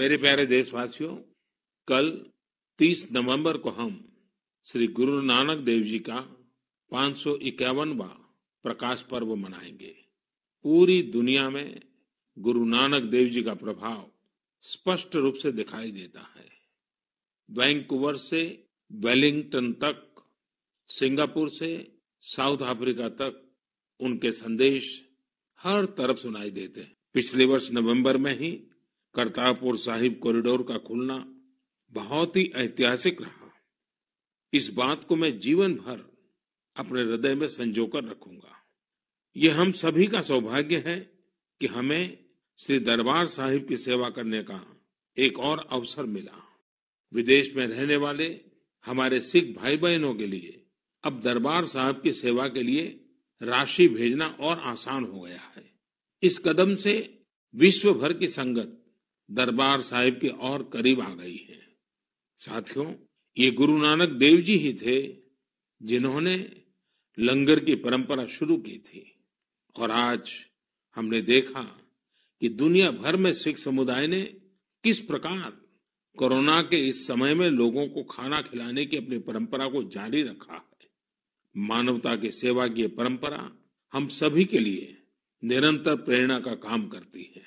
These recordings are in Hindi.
मेरे प्यारे देशवासियों कल 30 नवंबर को हम श्री गुरु नानक देव जी का 551वां प्रकाश पर्व मनाएंगे पूरी दुनिया में गुरु नानक देव जी का प्रभाव स्पष्ट रूप से दिखाई देता है वैंकूवर से वेलिंगटन तक सिंगापुर से साउथ अफ्रीका तक उनके संदेश हर तरफ सुनाई देते हैं पिछले वर्ष नवंबर में ही करतारपुर साहिब कॉरिडोर का खुलना बहुत ही ऐतिहासिक रहा इस बात को मैं जीवन भर अपने हृदय में संजोकर रखूंगा यह हम सभी का सौभाग्य है कि हमें श्री दरबार साहिब की सेवा करने का एक और अवसर मिला विदेश में रहने वाले हमारे सिख भाई बहनों के लिए अब दरबार साहब की सेवा के लिए राशि भेजना और आसान हो गया है इस कदम से विश्व भर की संगत दरबार साहिब के और करीब आ गई है साथियों ये गुरु नानक देव जी ही थे जिन्होंने लंगर की परंपरा शुरू की थी और आज हमने देखा कि दुनिया भर में सिख समुदाय ने किस प्रकार कोरोना के इस समय में लोगों को खाना खिलाने की अपनी परंपरा को जारी रखा है मानवता की सेवा की परंपरा हम सभी के लिए निरंतर प्रेरणा का काम करती है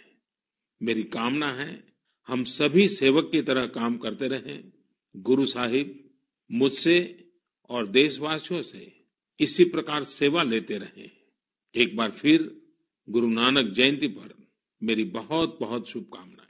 मेरी कामना है हम सभी सेवक की तरह काम करते रहें गुरु साहिब मुझसे और देशवासियों से इसी प्रकार सेवा लेते रहें एक बार फिर गुरु नानक जयंती पर मेरी बहुत बहुत शुभकामनाएं